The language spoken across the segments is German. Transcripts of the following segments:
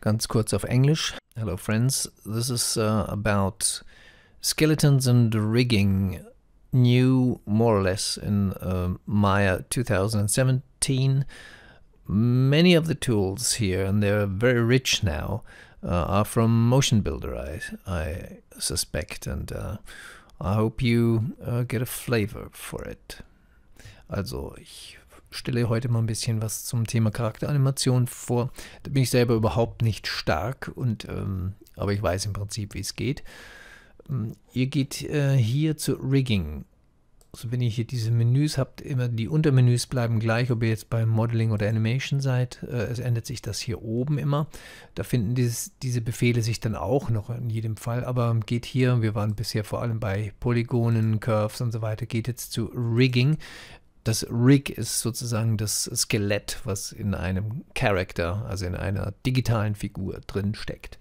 ganz kurz auf Englisch. Hello friends, this is uh, about skeletons and rigging, new more or less in uh, Maya 2017. Many of the tools here, and they're very rich now, uh, are from Motion Builder, I, I suspect, and uh, I hope you uh, get a flavor for it. Also, ich stelle heute mal ein bisschen was zum Thema Charakteranimation vor. Da bin ich selber überhaupt nicht stark, und, ähm, aber ich weiß im Prinzip, wie es geht. Ähm, ihr geht äh, hier zu Rigging. Also wenn ihr hier diese Menüs habt, immer die Untermenüs bleiben gleich, ob ihr jetzt beim Modeling oder Animation seid. Äh, es ändert sich das hier oben immer. Da finden dieses, diese Befehle sich dann auch noch in jedem Fall. Aber geht hier, wir waren bisher vor allem bei Polygonen, Curves und so weiter, geht jetzt zu Rigging das Rig ist sozusagen das Skelett, was in einem Character, also in einer digitalen Figur drin steckt.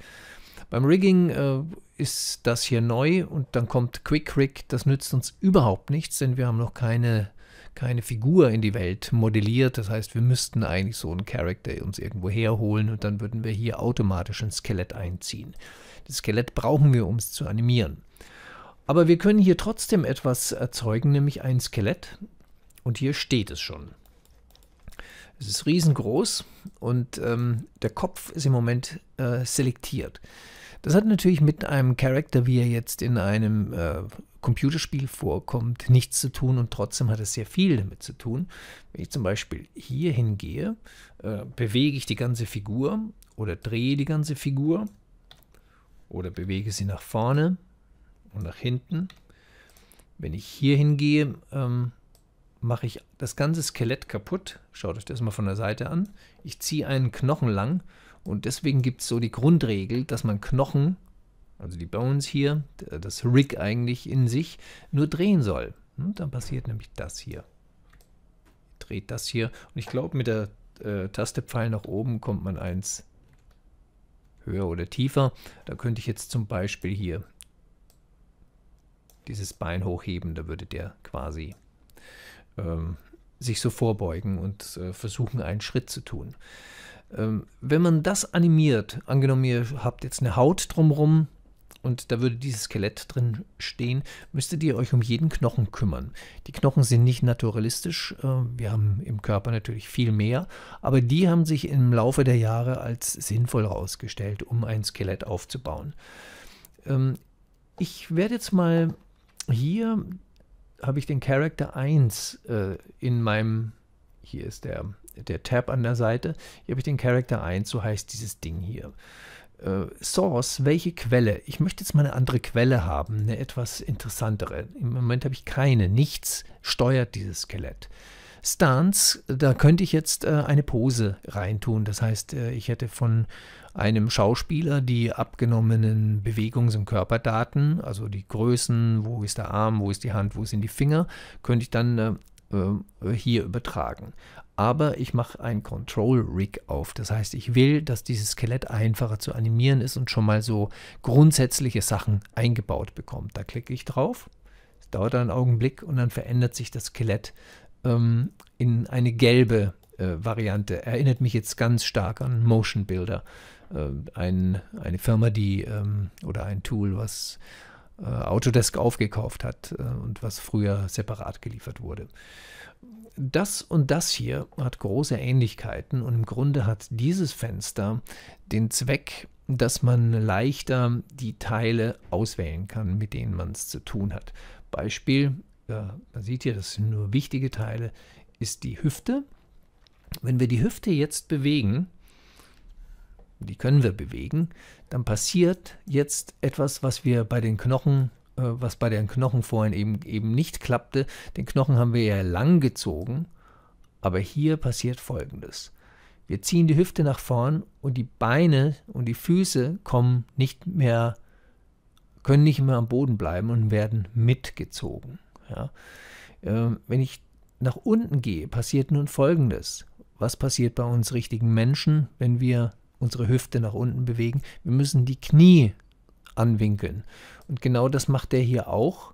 Beim Rigging äh, ist das hier neu und dann kommt Quick Rig. Das nützt uns überhaupt nichts, denn wir haben noch keine, keine Figur in die Welt modelliert. Das heißt, wir müssten eigentlich so einen Character uns irgendwo herholen und dann würden wir hier automatisch ein Skelett einziehen. Das Skelett brauchen wir, um es zu animieren. Aber wir können hier trotzdem etwas erzeugen, nämlich ein Skelett. Und hier steht es schon. Es ist riesengroß und ähm, der Kopf ist im Moment äh, selektiert. Das hat natürlich mit einem Charakter, wie er jetzt in einem äh, Computerspiel vorkommt, nichts zu tun und trotzdem hat es sehr viel damit zu tun. Wenn ich zum Beispiel hier hingehe, äh, bewege ich die ganze Figur oder drehe die ganze Figur oder bewege sie nach vorne und nach hinten. Wenn ich hier hingehe, ähm, mache ich das ganze Skelett kaputt. Schaut euch das mal von der Seite an. Ich ziehe einen Knochen lang und deswegen gibt es so die Grundregel, dass man Knochen, also die Bones hier, das Rig eigentlich in sich, nur drehen soll. Und hm, dann passiert nämlich das hier. Dreht das hier und ich glaube mit der äh, Taste Pfeil nach oben kommt man eins höher oder tiefer. Da könnte ich jetzt zum Beispiel hier dieses Bein hochheben, da würde der quasi ähm, sich so vorbeugen und äh, versuchen, einen Schritt zu tun. Ähm, wenn man das animiert, angenommen, ihr habt jetzt eine Haut drumherum und da würde dieses Skelett drin stehen, müsstet ihr euch um jeden Knochen kümmern. Die Knochen sind nicht naturalistisch, äh, wir haben im Körper natürlich viel mehr, aber die haben sich im Laufe der Jahre als sinnvoll herausgestellt, um ein Skelett aufzubauen. Ähm, ich werde jetzt mal hier habe ich den Character 1 äh, in meinem, hier ist der, der Tab an der Seite, hier habe ich den Character 1, so heißt dieses Ding hier. Äh, Source, welche Quelle? Ich möchte jetzt mal eine andere Quelle haben, eine etwas interessantere. Im Moment habe ich keine, nichts steuert dieses Skelett. Stance, da könnte ich jetzt äh, eine Pose reintun. Das heißt, äh, ich hätte von einem Schauspieler die abgenommenen Bewegungs- und Körperdaten, also die Größen, wo ist der Arm, wo ist die Hand, wo sind die Finger, könnte ich dann äh, äh hier übertragen. Aber ich mache ein Control Rig auf. Das heißt, ich will, dass dieses Skelett einfacher zu animieren ist und schon mal so grundsätzliche Sachen eingebaut bekommt. Da klicke ich drauf. Es dauert einen Augenblick und dann verändert sich das Skelett ähm, in eine gelbe äh, Variante. Erinnert mich jetzt ganz stark an Motion Builder. Äh, ein, eine Firma, die ähm, oder ein Tool, was äh, Autodesk aufgekauft hat äh, und was früher separat geliefert wurde. Das und das hier hat große Ähnlichkeiten und im Grunde hat dieses Fenster den Zweck, dass man leichter die Teile auswählen kann, mit denen man es zu tun hat. Beispiel, ja, man sieht hier, das sind nur wichtige Teile, ist die Hüfte. Wenn wir die Hüfte jetzt bewegen, die können wir bewegen, dann passiert jetzt etwas, was wir bei den Knochen, äh, was bei den Knochen vorhin eben, eben nicht klappte. Den Knochen haben wir ja lang gezogen, aber hier passiert Folgendes. Wir ziehen die Hüfte nach vorn und die Beine und die Füße kommen nicht mehr, können nicht mehr am Boden bleiben und werden mitgezogen. Ja? Ähm, wenn ich nach unten gehe, passiert nun Folgendes. Was passiert bei uns richtigen Menschen, wenn wir unsere Hüfte nach unten bewegen? Wir müssen die Knie anwinkeln. Und genau das macht der hier auch.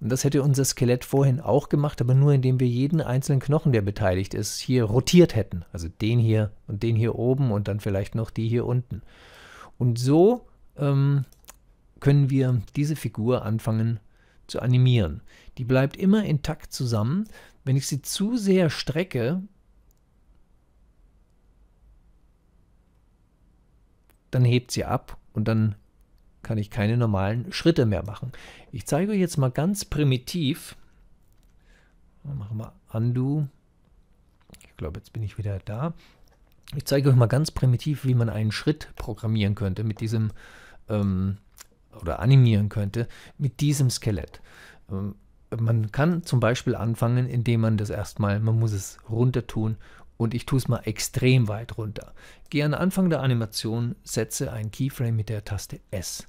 Und das hätte unser Skelett vorhin auch gemacht, aber nur indem wir jeden einzelnen Knochen, der beteiligt ist, hier rotiert hätten. Also den hier und den hier oben und dann vielleicht noch die hier unten. Und so ähm, können wir diese Figur anfangen zu animieren. Die bleibt immer intakt zusammen. Wenn ich sie zu sehr strecke, dann hebt sie ab und dann kann ich keine normalen Schritte mehr machen. Ich zeige euch jetzt mal ganz primitiv. Machen wir Undo. Ich glaube, jetzt bin ich wieder da. Ich zeige euch mal ganz primitiv, wie man einen Schritt programmieren könnte mit diesem ähm, oder animieren könnte mit diesem Skelett. Ähm, man kann zum Beispiel anfangen, indem man das erstmal, man muss es runter tun und ich tue es mal extrem weit runter. Gehe an Anfang der Animation, setze ein Keyframe mit der Taste S.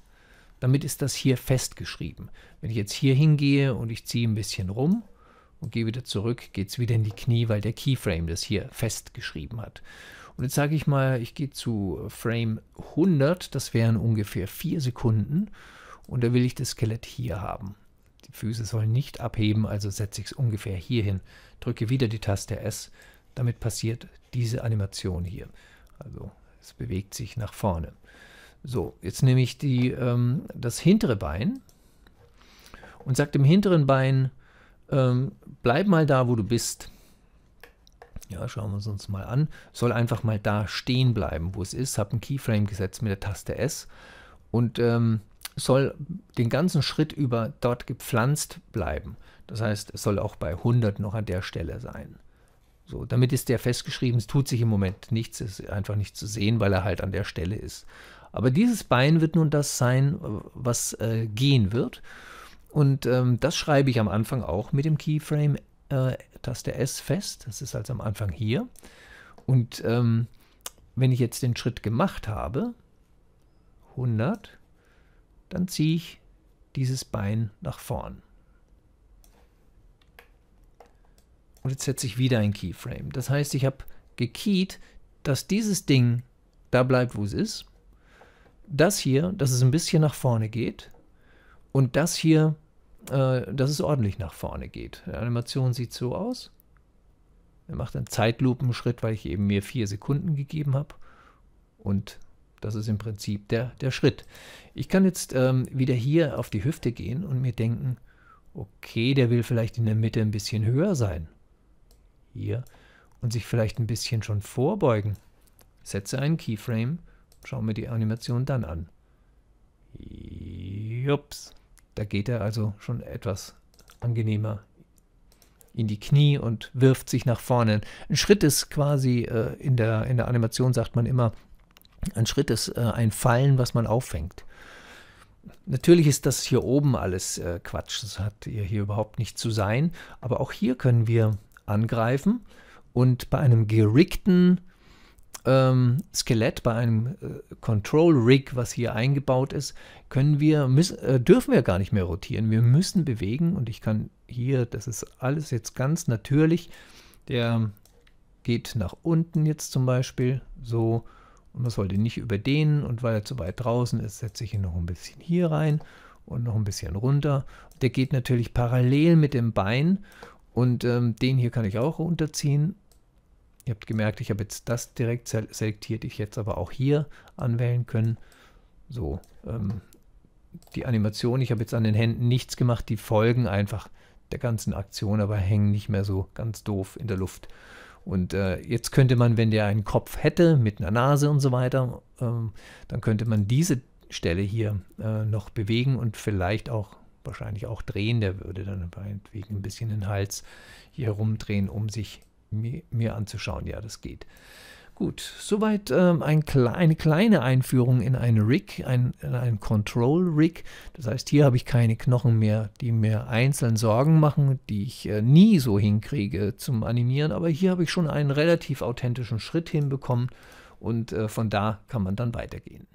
Damit ist das hier festgeschrieben. Wenn ich jetzt hier hingehe und ich ziehe ein bisschen rum, und gehe wieder zurück, geht es wieder in die Knie, weil der Keyframe das hier festgeschrieben hat. Und jetzt sage ich mal, ich gehe zu Frame 100, das wären ungefähr 4 Sekunden und da will ich das Skelett hier haben. Die Füße sollen nicht abheben, also setze ich es ungefähr hier hin, drücke wieder die Taste S, damit passiert diese Animation hier. Also es bewegt sich nach vorne. So, jetzt nehme ich die, ähm, das hintere Bein und sage dem hinteren Bein ähm, bleib mal da, wo du bist. Ja, schauen wir es uns mal an. Soll einfach mal da stehen bleiben, wo es ist. Habe ein Keyframe gesetzt mit der Taste S und ähm, soll den ganzen Schritt über dort gepflanzt bleiben. Das heißt, es soll auch bei 100 noch an der Stelle sein. So, damit ist der festgeschrieben, es tut sich im Moment nichts, Es ist einfach nicht zu sehen, weil er halt an der Stelle ist. Aber dieses Bein wird nun das sein, äh, was äh, gehen wird. Und ähm, das schreibe ich am Anfang auch mit dem Keyframe äh, Taste S fest. Das ist also am Anfang hier. Und ähm, wenn ich jetzt den Schritt gemacht habe, 100, dann ziehe ich dieses Bein nach vorn. Und jetzt setze ich wieder ein Keyframe. Das heißt, ich habe gekeyt, dass dieses Ding da bleibt, wo es ist. Das hier, dass es ein bisschen nach vorne geht und das hier, äh, dass es ordentlich nach vorne geht. Die Animation sieht so aus. Er macht einen Zeitlupenschritt, weil ich eben mir vier Sekunden gegeben habe. Und das ist im Prinzip der, der Schritt. Ich kann jetzt ähm, wieder hier auf die Hüfte gehen und mir denken, okay, der will vielleicht in der Mitte ein bisschen höher sein. Hier. Und sich vielleicht ein bisschen schon vorbeugen. Setze einen Keyframe, schaue mir die Animation dann an. Jups. Da geht er also schon etwas angenehmer in die Knie und wirft sich nach vorne. Ein Schritt ist quasi, äh, in, der, in der Animation sagt man immer, ein Schritt ist äh, ein Fallen, was man auffängt. Natürlich ist das hier oben alles äh, Quatsch, das hat hier überhaupt nicht zu sein, aber auch hier können wir angreifen und bei einem gerickten ähm, Skelett, bei einem äh, Control Rig, was hier eingebaut ist, können wir, müssen, äh, dürfen wir gar nicht mehr rotieren. Wir müssen bewegen und ich kann hier, das ist alles jetzt ganz natürlich. Der geht nach unten jetzt zum Beispiel so und man sollte nicht überdehnen und weil er zu weit draußen ist, setze ich ihn noch ein bisschen hier rein und noch ein bisschen runter. Der geht natürlich parallel mit dem Bein und ähm, den hier kann ich auch runterziehen Ihr habt gemerkt, ich habe jetzt das direkt selektiert, ich jetzt aber auch hier anwählen können. So, ähm, die Animation, ich habe jetzt an den Händen nichts gemacht, die folgen einfach der ganzen Aktion, aber hängen nicht mehr so ganz doof in der Luft. Und äh, jetzt könnte man, wenn der einen Kopf hätte mit einer Nase und so weiter, ähm, dann könnte man diese Stelle hier äh, noch bewegen und vielleicht auch wahrscheinlich auch drehen. Der würde dann meinetwegen ein bisschen den Hals hier rumdrehen, um sich mir, mir anzuschauen. Ja, das geht. Gut, soweit ähm, ein, eine kleine Einführung in ein Rig, ein, in Control Rig. Das heißt, hier habe ich keine Knochen mehr, die mir einzeln Sorgen machen, die ich äh, nie so hinkriege zum Animieren. Aber hier habe ich schon einen relativ authentischen Schritt hinbekommen und äh, von da kann man dann weitergehen.